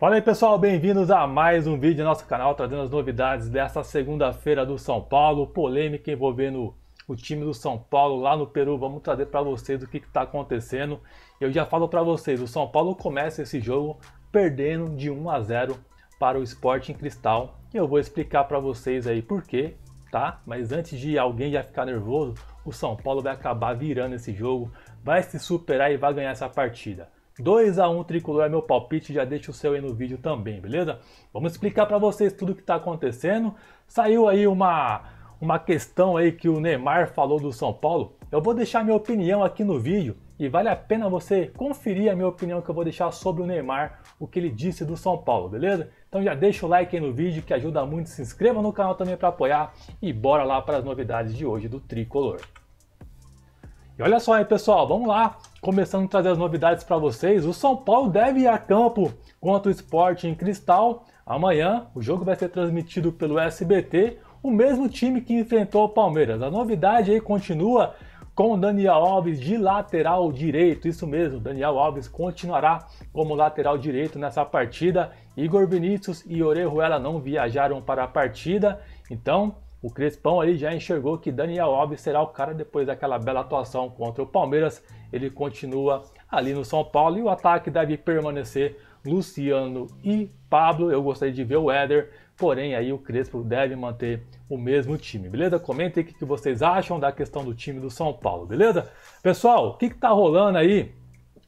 Fala aí pessoal, bem-vindos a mais um vídeo do nosso canal trazendo as novidades desta segunda-feira do São Paulo, polêmica envolvendo o time do São Paulo lá no Peru. Vamos trazer para vocês o que está acontecendo. Eu já falo para vocês, o São Paulo começa esse jogo perdendo de 1 a 0 para o Sporting Cristal. E eu vou explicar para vocês aí por quê, tá? Mas antes de alguém já ficar nervoso, o São Paulo vai acabar virando esse jogo, vai se superar e vai ganhar essa partida. 2 a 1 tricolor é meu palpite, já deixa o seu aí no vídeo também, beleza? Vamos explicar para vocês tudo o que está acontecendo. Saiu aí uma, uma questão aí que o Neymar falou do São Paulo. Eu vou deixar minha opinião aqui no vídeo e vale a pena você conferir a minha opinião que eu vou deixar sobre o Neymar, o que ele disse do São Paulo, beleza? Então já deixa o like aí no vídeo que ajuda muito, se inscreva no canal também para apoiar e bora lá para as novidades de hoje do Tricolor. E olha só aí pessoal, vamos lá começando a trazer as novidades para vocês. O São Paulo deve ir a campo contra o esporte em cristal. Amanhã o jogo vai ser transmitido pelo SBT, o mesmo time que enfrentou o Palmeiras. A novidade aí continua com o Daniel Alves de lateral direito. Isso mesmo, Daniel Alves continuará como lateral direito nessa partida. Igor Vinícius e Orejuela não viajaram para a partida, então o Crespão ali já enxergou que Daniel Alves será o cara depois daquela bela atuação contra o Palmeiras. Ele continua ali no São Paulo e o ataque deve permanecer Luciano e Pablo. Eu gostaria de ver o Éder, porém aí o Crespo deve manter o mesmo time, beleza? Comentem o que vocês acham da questão do time do São Paulo, beleza? Pessoal, o que, que tá rolando aí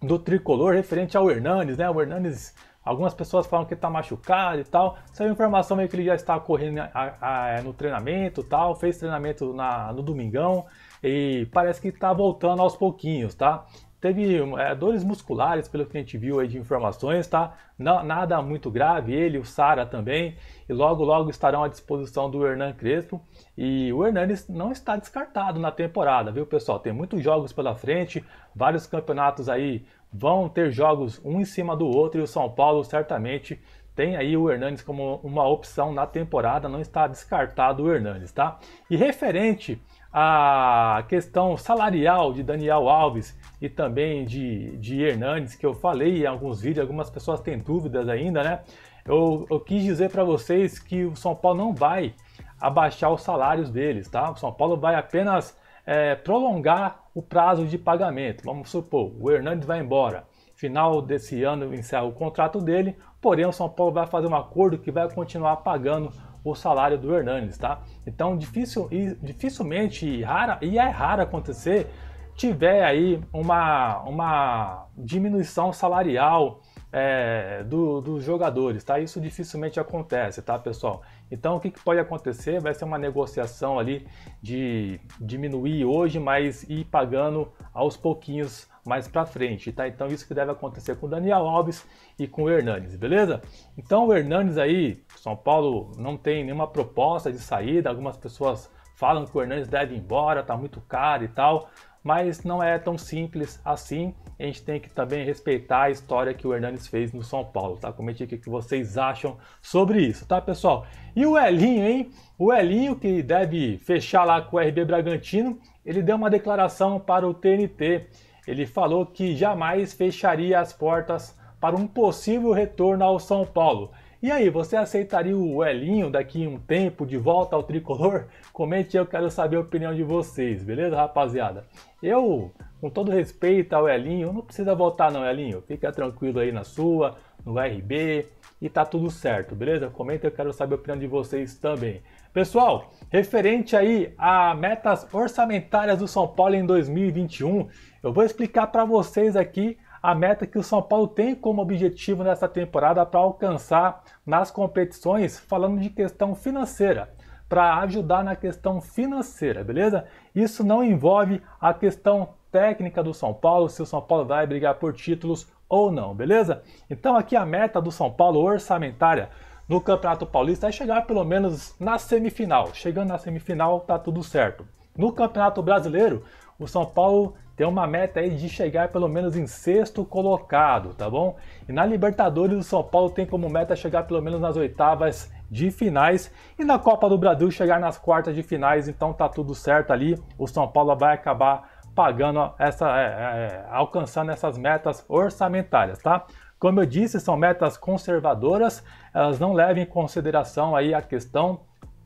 do tricolor referente ao Hernanes, né? O Hernanes Algumas pessoas falam que ele tá machucado e tal. Saiu informação meio que ele já está correndo né, a, a, é, no treinamento tal. Fez treinamento na, no domingão e parece que está voltando aos pouquinhos, tá? Teve é, dores musculares, pelo que a gente viu aí de informações, tá? nada muito grave, ele, o Sara também, e logo, logo estarão à disposição do Hernan Crespo. E o Hernanes não está descartado na temporada, viu, pessoal? Tem muitos jogos pela frente, vários campeonatos aí vão ter jogos um em cima do outro e o São Paulo certamente tem aí o Hernanes como uma opção na temporada, não está descartado o Hernanes, tá? E referente à questão salarial de Daniel Alves e também de, de Hernanes, que eu falei em alguns vídeos, algumas pessoas têm dúvidas ainda, né? Eu, eu quis dizer para vocês que o São Paulo não vai abaixar os salários deles, tá? O São Paulo vai apenas é, prolongar o prazo de pagamento. Vamos supor, o Hernandes vai embora. Final desse ano encerra o contrato dele, porém o São Paulo vai fazer um acordo que vai continuar pagando o salário do Hernandes, tá? Então difícil, e, dificilmente e, rara, e é raro acontecer tiver aí uma, uma diminuição salarial é, do, dos jogadores, tá? Isso dificilmente acontece, tá, pessoal? Então, o que, que, pode acontecer? Vai ser uma negociação ali de diminuir hoje, mas ir pagando aos pouquinhos mais para frente, tá? Então, isso que deve acontecer com o Daniel Alves e com o Hernanes, beleza? Então, o Hernanes aí, São Paulo não tem nenhuma proposta de saída, algumas pessoas falam que o Hernanes deve ir embora, tá muito caro e tal, mas não é tão simples assim. A gente tem que também respeitar a história que o Hernanes fez no São Paulo, tá? Comente aqui o que vocês acham sobre isso, tá, pessoal? E o Elinho, hein? O Elinho, que deve fechar lá com o RB Bragantino, ele deu uma declaração para o TNT. Ele falou que jamais fecharia as portas para um possível retorno ao São Paulo. E aí, você aceitaria o Elinho daqui um tempo de volta ao tricolor? Comente aí, eu quero saber a opinião de vocês, beleza, rapaziada? Eu, com todo respeito ao Elinho, não precisa voltar não, Elinho. Fica tranquilo aí na sua, no RB e tá tudo certo, beleza? Comente, eu quero saber a opinião de vocês também. Pessoal, referente aí a metas orçamentárias do São Paulo em 2021, eu vou explicar para vocês aqui a meta que o São Paulo tem como objetivo nessa temporada para alcançar nas competições, falando de questão financeira, para ajudar na questão financeira, beleza? Isso não envolve a questão técnica do São Paulo, se o São Paulo vai brigar por títulos ou não, beleza? Então aqui a meta do São Paulo orçamentária no Campeonato Paulista é chegar pelo menos na semifinal. Chegando na semifinal tá tudo certo. No Campeonato Brasileiro, o São Paulo tem uma meta aí de chegar pelo menos em sexto colocado, tá bom? E na Libertadores o São Paulo tem como meta chegar pelo menos nas oitavas de finais e na Copa do Brasil chegar nas quartas de finais, então tá tudo certo ali. O São Paulo vai acabar pagando essa, é, é, é alcançando essas metas orçamentárias, tá? Como eu disse, são metas conservadoras, elas não levam em consideração aí a questão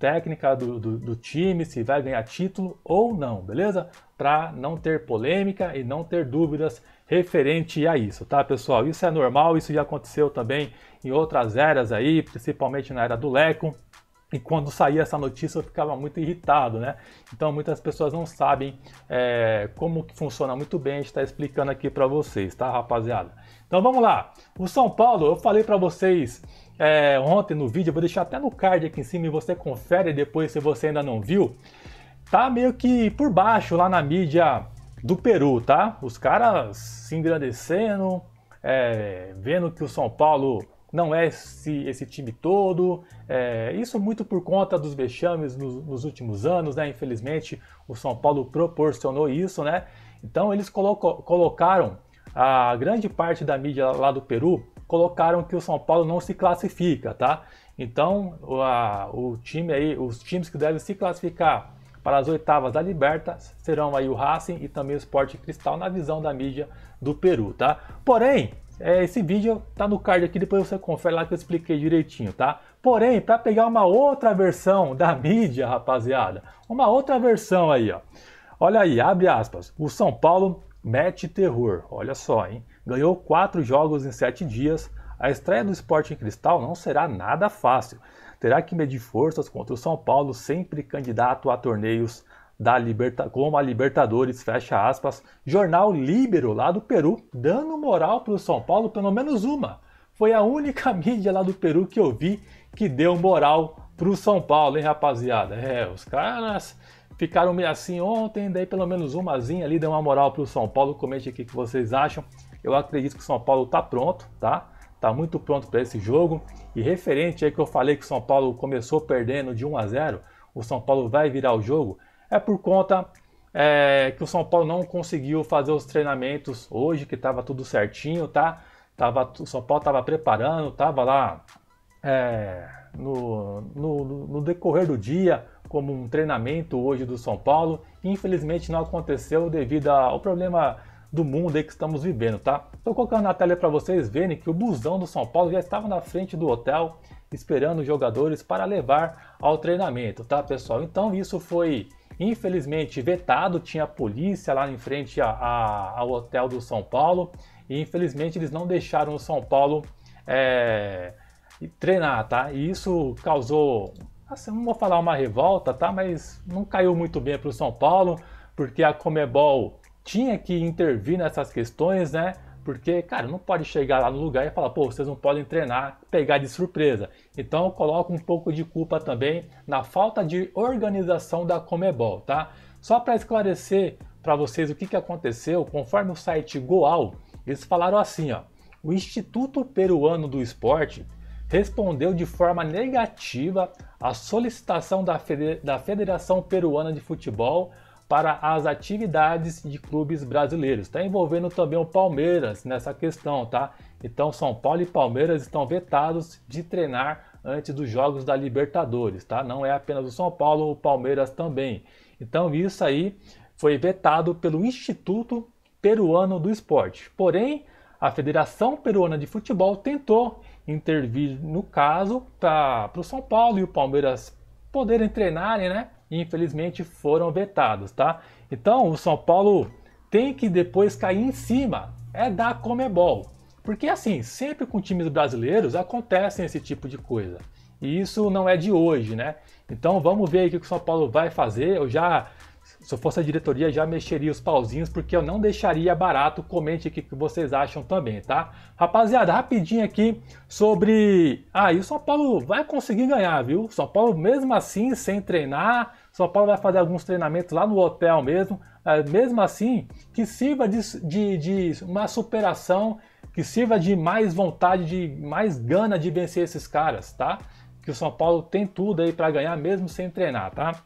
técnica do, do, do time, se vai ganhar título ou não, beleza? Para não ter polêmica e não ter dúvidas referente a isso, tá, pessoal? Isso é normal, isso já aconteceu também em outras eras aí, principalmente na era do Lecon, e quando saía essa notícia eu ficava muito irritado, né? Então muitas pessoas não sabem é, como que funciona muito bem, a gente está explicando aqui para vocês, tá, rapaziada? Então vamos lá. O São Paulo, eu falei para vocês é, ontem no vídeo, vou deixar até no card aqui em cima e você confere depois se você ainda não viu. Tá meio que por baixo lá na mídia do Peru, tá? Os caras se engrandecendo, é, vendo que o São Paulo não é esse, esse time todo. É, isso muito por conta dos vexames nos, nos, últimos anos, né? Infelizmente, o São Paulo proporcionou isso, né? Então eles colocaram a grande parte da mídia lá do Peru colocaram que o São Paulo não se classifica, tá? Então a, o time aí, os times que devem se classificar para as oitavas da Libertas serão aí o Racing e também o Sport Cristal na visão da mídia do Peru, tá? Porém, é, esse vídeo tá no card aqui, depois você confere lá que eu expliquei direitinho, tá? Porém, para pegar uma outra versão da mídia, rapaziada, uma outra versão aí, ó. Olha aí, abre aspas. O São Paulo mete terror. Olha só, hein? Ganhou quatro jogos em sete dias. A estreia do esporte em cristal não será nada fácil. Terá que medir forças contra o São Paulo, sempre candidato a torneios da Liberta, como a Libertadores, fecha aspas, jornal Libero lá do Peru, dando moral para o São Paulo, pelo menos uma. Foi a única mídia lá do Peru que eu vi que deu moral para o São Paulo, hein, rapaziada? É, os caras ficaram meio assim ontem, daí pelo menos umazinha ali deu uma moral para o São Paulo. Comente aqui o que vocês acham. Eu acredito que o São Paulo tá pronto, tá? Tá muito pronto para esse jogo. E referente aí que eu falei que o São Paulo começou perdendo de 1 a 0, o São Paulo vai virar o jogo é por conta é, que o São Paulo não conseguiu fazer os treinamentos hoje, que estava tudo certinho, tá? Tava, o São Paulo estava preparando, estava lá é, no, no, no decorrer do dia, como um treinamento hoje do São Paulo. Infelizmente não aconteceu devido ao problema do mundo aí que estamos vivendo, tá? Tô colocando na tela para vocês verem que o busão do São Paulo já estava na frente do hotel esperando os jogadores para levar ao treinamento, tá, pessoal? Então isso foi infelizmente vetado, tinha polícia lá em frente a, a, ao hotel do São Paulo e infelizmente eles não deixaram o São Paulo é, treinar, tá? E isso causou, assim, não vou falar uma revolta, tá? Mas não caiu muito bem para o São Paulo, porque a Comebol tinha que intervir nessas questões, né? Porque, cara, não pode chegar lá no lugar e falar, pô, vocês não podem treinar, pegar de surpresa. Então eu coloco um pouco de culpa também na falta de organização da Comebol, tá? Só para esclarecer para vocês o que, que aconteceu, conforme o site Goal, eles falaram assim, ó, o Instituto Peruano do Esporte respondeu de forma negativa à solicitação da, Federação Peruana de Futebol para as atividades de clubes brasileiros. Está envolvendo também o Palmeiras nessa questão, tá? Então, São Paulo e Palmeiras estão vetados de treinar antes dos jogos da Libertadores, tá? Não é apenas o São Paulo, o Palmeiras também. Então, isso aí foi vetado pelo Instituto Peruano do Esporte. Porém, a Federação Peruana de Futebol tentou intervir no caso para o São Paulo e o Palmeiras poderem treinarem, né? infelizmente foram vetados, tá? Então o São Paulo tem que depois cair em cima, é da Comebol. Porque assim, sempre com times brasileiros acontecem esse tipo de coisa. E isso não é de hoje, né? Então vamos ver o que o São Paulo vai fazer. Eu já se eu fosse a diretoria, já mexeria os pauzinhos, porque eu não deixaria barato. Comente aqui o que vocês acham também, tá? Rapaziada, rapidinho aqui sobre. Ah, e o São Paulo vai conseguir ganhar, viu? São Paulo, mesmo assim, sem treinar, São Paulo vai fazer alguns treinamentos lá no hotel mesmo. Eh, mesmo assim, que sirva de, de, de uma superação, que sirva de mais vontade, de mais gana de vencer esses caras, tá? Que o São Paulo tem tudo aí para ganhar, mesmo sem treinar, tá?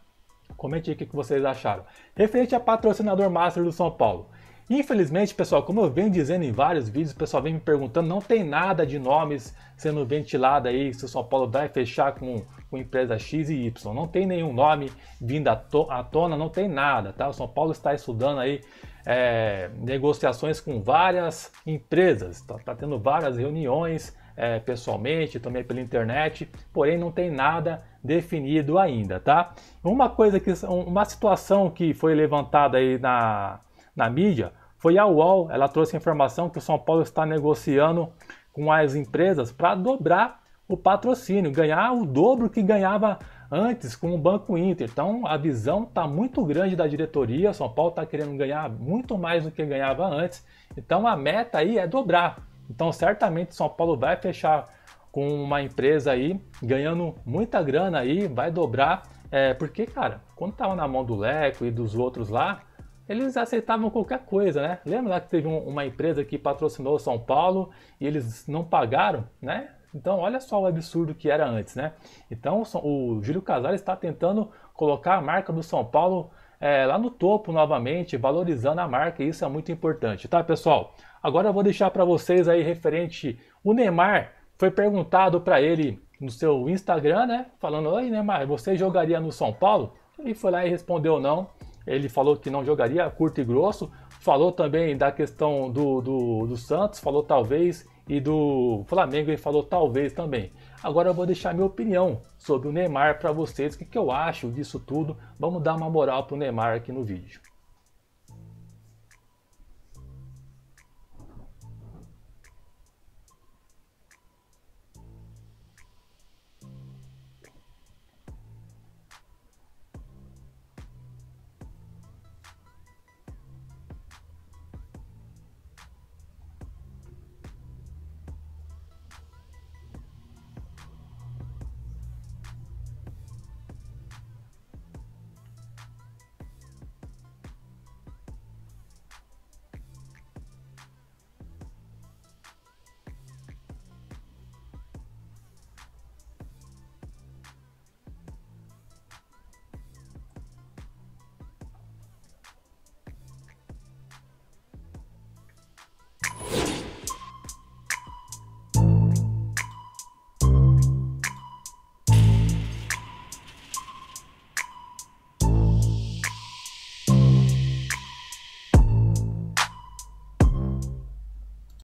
Comente aí o que vocês acharam. Referente a patrocinador master do São Paulo. Infelizmente, pessoal, como eu venho dizendo em vários vídeos, o pessoal vem me perguntando, não tem nada de nomes sendo ventilado aí, se o São Paulo vai fechar com, com empresa X e Y. Não tem nenhum nome vindo à, to à tona, não tem nada, tá? O São Paulo está estudando aí é, negociações com várias empresas, está tá tendo várias reuniões é, pessoalmente, também pela internet, porém não tem nada definido ainda, tá? Uma coisa que uma situação que foi levantada aí na, na mídia foi a UOL, ela trouxe informação que o São Paulo está negociando com as empresas para dobrar o patrocínio, ganhar o dobro que ganhava antes com o Banco Inter. Então a visão tá muito grande da diretoria, o São Paulo está querendo ganhar muito mais do que ganhava antes. Então a meta aí é dobrar. Então certamente o São Paulo vai fechar com uma empresa aí, ganhando muita grana aí, vai dobrar. É, porque, cara, quando tava na mão do Leco e dos outros lá, eles aceitavam qualquer coisa, né? Lembra lá que teve um, uma empresa que patrocinou São Paulo e eles não pagaram, né? Então, olha só o absurdo que era antes, né? Então, o Júlio Casares está tentando colocar a marca do São Paulo é, lá no topo novamente, valorizando a marca, e isso é muito importante, tá, pessoal? Agora eu vou deixar para vocês aí referente o Neymar foi perguntado para ele no seu Instagram, né? Falando, oi, Neymar, você jogaria no São Paulo? Ele foi lá e respondeu não. Ele falou que não jogaria, curto e grosso. Falou também da questão do, do, do Santos, falou talvez, e do Flamengo, ele falou talvez também. Agora eu vou deixar minha opinião sobre o Neymar para vocês, o que, que eu acho disso tudo. Vamos dar uma moral para o Neymar aqui no vídeo.